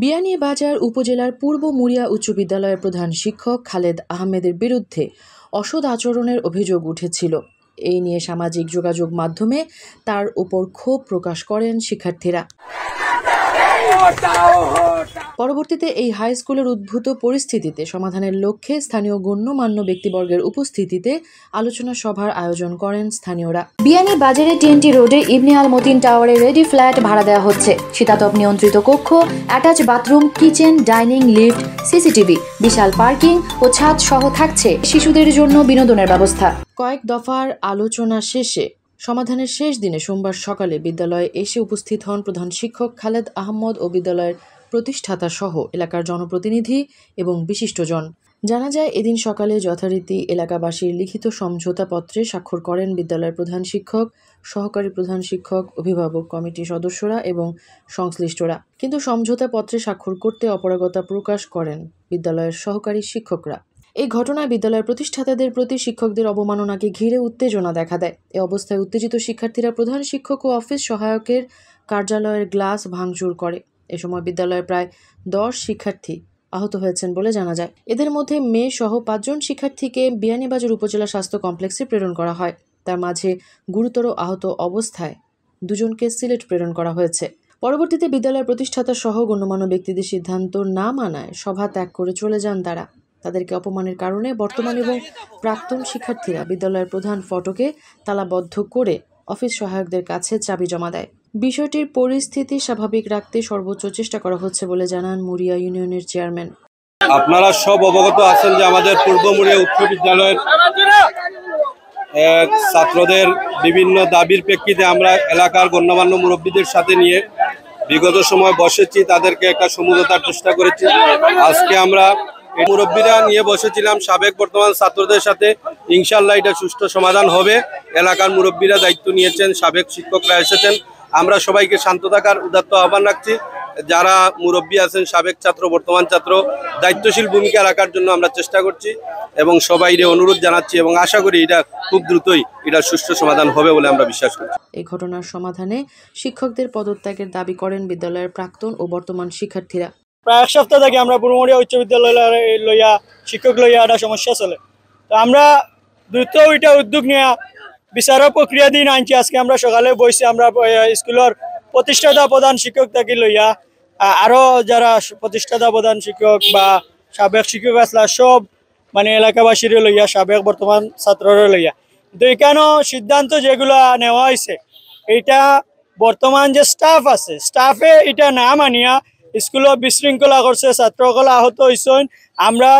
বিয়ানীবাজার উপজেলার পূর্ব মুড়িয়া উচ্চ বিদ্যালয়ের প্রধান শিক্ষক খালেদ আহমেদের বিরুদ্ধে অসদ আচরণের অভিযোগ উঠেছিল এই নিয়ে সামাজিক যোগাযোগ মাধ্যমে তার উপর ক্ষোভ প্রকাশ করেন শিক্ষার্থীরা পরবর্তীতে এই হাই স্কুলের উদ্ভূত পরিস্থিতিতে সমাধানের লক্ষ্যে স্থানীয় গণ্যমান্য ব্যক্তিবর্গের উপস্থিতিতে আলোচনা সভার আয়োজন করেন স্থানীয়রা বিয়ানি বাজারে টিএনটি রোডে ইবনে আল মতিন টাওয়ারে রেডি ফ্ল্যাট ভাড়া দেওয়া হচ্ছে শীতাতপ নিয়ন্ত্রিত কক্ষ attach bathroom kitchen dining lift CCTV বিশাল পার্কিং ও ছাদ সহ থাকছে শিশুদের জন্য বিনোদনের ব্যবস্থা কয়েক দফার আলোচনা শেষে সমাধানের শেষ দিনে সোমবার সকালে বিদ্যালয়ে এসে উপস্থিত হন প্রধান শিক্ষক খালেদ আহমদ ও বিদ্যালয়ের প্রতিষ্ঠাতা সহ এলাকার জনপ্রতিনিধি এবং বিশিষ্টজন জানা যায় এদিন সকালে যথারীতি এলাকাবাসীর লিখিত সমঝোতাপত্রে স্বাক্ষর করেন বিদ্যালয়ের প্রধান শিক্ষক সহকারী প্রধান শিক্ষক অভিভাবক কমিটি সদস্যরা এবং সংশ্লিষ্টরা কিন্তু সমঝোতাপত্রে স্বাক্ষর করতে অপারগতা প্রকাশ করেন বিদ্যালয়ের সহকারী শিক্ষকরা এই ঘটনায় বিদ্যালয়ের প্রতিষ্ঠাতাদের প্রতি শিক্ষকদের অবমাননাকে ঘিরে উত্তেজনা দেখা দেয় এ অবস্থায় উত্তেজিত শিক্ষার্থীরা প্রধান শিক্ষক ও অফিস সহায়কের কার্যালয়ের গ্লাস ভাঙচুর করে এ সময় বিদ্যালয়ের প্রায় দশ শিক্ষার্থী আহত হয়েছেন বলে জানা যায় এদের মধ্যে মেয়ে সহ পাঁচজন শিক্ষার্থীকে বিয়ানীবাজার উপজেলা স্বাস্থ্য কমপ্লেক্সে প্রেরণ করা হয় তার মাঝে গুরুতর আহত অবস্থায় দুজনকে সিলেট প্রেরণ করা হয়েছে পরবর্তীতে বিদ্যালয়ের প্রতিষ্ঠাতা সহ গণ্যমান্য ব্যক্তিদের সিদ্ধান্ত না মানায় সভা ত্যাগ করে চলে যান তারা তাদেরকে অপমানের কারণে বর্তমান এবং প্রাক্তন শিক্ষার্থীরা বিদ্যালয়ের প্রধান ফটকে তালাবদ্ধ করে অফিস সহায়কদের কাছে চাবি জমা দেয় বিষয়টির পরিস্থিতি স্বাভাবিক রাখতে সর্বোচ্চ চেষ্টা করা হচ্ছে বলে জানান মুরিয়া ইউনিয়নের চেয়ারম্যান আপনারা সব অবগত আছেন যে আমাদের পূর্ব মুরিয়া উচ্চ বিদ্যালয়ের ছাত্রদের বিভিন্ন দাবির প্রেক্ষিতে আমরা এলাকার গণ্যমান্য মুরব্বীদের সাথে নিয়ে বিগত সময় বসেছি তাদেরকে একটা সমুদ্রতার চেষ্টা করেছি আজকে আমরা মুরব্বীরা নিয়ে বসেছিলাম সাবেক বর্তমান ছাত্রদের সাথে ইনশাল্লাহ এটা সুষ্ঠু সমাধান হবে এলাকার মুরব্বীরা দায়িত্ব নিয়েছেন সাবেক শিক্ষকরা এসেছেন আমরা সবাইকে শান্ত থাকার উদাত্ত আহ্বান রাখছি যারা মুরব্বী আছেন সাবেক ছাত্র বর্তমান ছাত্র দায়িত্বশীল ভূমিকা রাখার জন্য আমরা চেষ্টা করছি এবং সবাই অনুরোধ জানাচ্ছি এবং আশা করি এটা খুব দ্রুতই এটা সুষ্ঠু সমাধান হবে বলে আমরা বিশ্বাস করছি এই ঘটনার সমাধানে শিক্ষকদের পদত্যাগের দাবি করেন বিদ্যালয়ের প্রাক্তন ও বর্তমান শিক্ষার্থীরা প্রায় এক সপ্তাহ থেকে আমরা পূর্বমরিয়া উচ্চ বিদ্যালয় লইয়া শিক্ষক লইয়া একটা সমস্যা চলে তো আমরা দ্রুত ওইটা উদ্যোগ নেওয়া বিচারক প্রক্রিয়া দিন আনছি আজকে আমরা সকালে বইছি আমরা স্কুলের প্রতিষ্ঠাতা প্রধান শিক্ষক থাকি লইয়া আরও যারা প্রতিষ্ঠাতা প্রধান শিক্ষক বা সাবেক শিক্ষক আসলা সব মানে এলাকাবাসীরে লইয়া সাবেক বর্তমান ছাত্ররে লইয়া কিন্তু এখানেও সিদ্ধান্ত যেগুলো নেওয়া হয়েছে এটা বর্তমান যে স্টাফ আছে স্টাফে এটা না মানিয়া স্কুল বিশৃঙ্খলা করছে ছাত্রসকল আহত হয়েছেন আমরা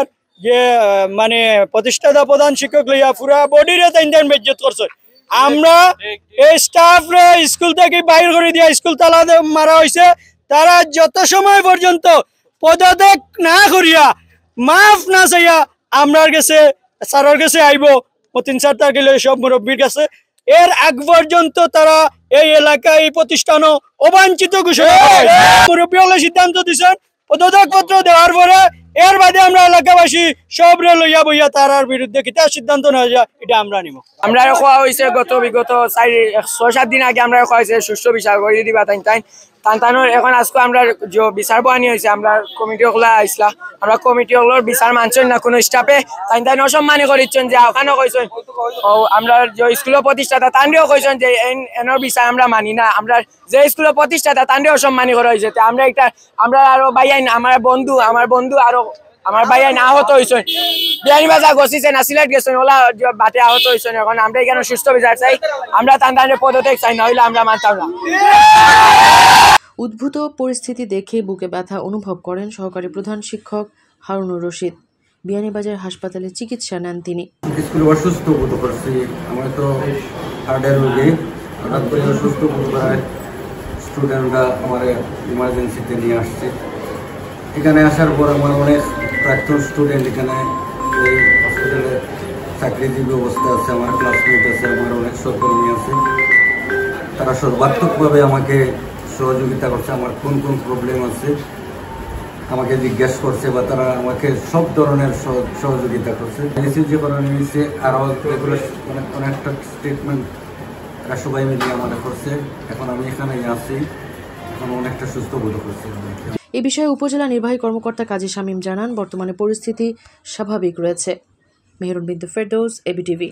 যে মানে প্রতিষ্ঠাতা প্রধান শিক্ষক লইয়া পুরা বডিরে তিনজন বেজ্জত করছে আমরা এই স্টাফরে স্কুল থেকে বাইর করে দিয়া স্কুল তালা মারা হয়েছে তারা যত সময় পর্যন্ত পদত্যাগ না করিয়া মাফ না চাইয়া আমরার কাছে স্যারের কাছে আইব মতিন স্যার তার গেলে সব মুরব্বীর কাছে এর আগ পর্যন্ত তারা এই এলাকায় এই প্রতিষ্ঠানও অবাঞ্ছিত ঘোষণা সিদ্ধান্ত দিচ্ছেন পদত্যাগপত্র দেওয়ার পরে এর বাদে আমরা এলাকাবাসী সব রে লইয়া বইয়া তার বিরুদ্ধে কিতা সিদ্ধান্ত নেওয়া যায় এটা আমরা নিব আমরা কোয়া হয়েছে গত বিগত চারি ছয় সাত দিন আগে আমরা কোয়া হয়েছে সুস্থ বিচার করে দিবা তাই তাই টানটানোর এখন আজকে আমরা যে বিচার বানি হয়েছে আমরা কমিটি ওগুলা আইসলা আমরা কমিটি ওগুলোর বিচার মানছেন না কোনো স্টাফে তাই তাই অসম্মানি যে ওখানে কইছেন ও আমরা যে স্কুলের প্রতিষ্ঠাতা তানরেও কইছেন যে এনর বিচার আমরা মানি না আমরা যে স্কুলের প্রতিষ্ঠাতা তানরে অসম্মানি করা হয়েছে আমরা এটা আমরা আরো বাইয়াইন আমার বন্ধু আমার বন্ধু আরো আমার না আহত হইছেন বিরানি বাজার না সিলেট গেছে ওলা বাটে আহত হয়েছে এখন আমরা এখানে সুস্থ বিচার চাই আমরা তান তান পদত্যাগ চাই না হইলে আমরা মানতাম না উদ্ভূত পরিস্থিতি দেখে বুকে ব্যথা অনুভব করেন সহকারী প্রধান শিক্ষক হারুনুর রশিদ বিয়ানীবাজার হাসপাতালে চিকিৎসা নেন তিনি স্কুল অসুস্থ বোধ করছি আমার তো হার্টের রোগে হঠাৎ করে অসুস্থ বোধ করায় স্টুডেন্টরা আমার ইমার্জেন্সিতে নিয়ে আসছে এখানে আসার পর আমার অনেক প্রাক্তন স্টুডেন্ট এখানে এই হসপিটালে চাকরিজীবী ব্যবস্থা আছে আমার ক্লাসমেট আছে আমার অনেক সহকর্মী আছে তারা সর্বাত্মকভাবে আমাকে সহযোগিতা করছে আমার কোন কোন প্রবলেম আছে আমাকে জিজ্ঞেস করছে বা তারা আমাকে সব ধরনের সহযোগিতা করছে যে করানো হয়েছে আরও এগুলো অনেক অনেকটা ট্রিটমেন্ট তারা সবাই মিলে আমাদের করছে এখন আমি এখানে আছি এখন অনেকটা সুস্থ বোধ করছি এ বিষয়ে উপজেলা নির্বাহী কর্মকর্তা কাজী শামীম জানান বর্তমানে পরিস্থিতি স্বাভাবিক রয়েছে মেহরুন বিন্দু ফেরদৌস এবিটিভি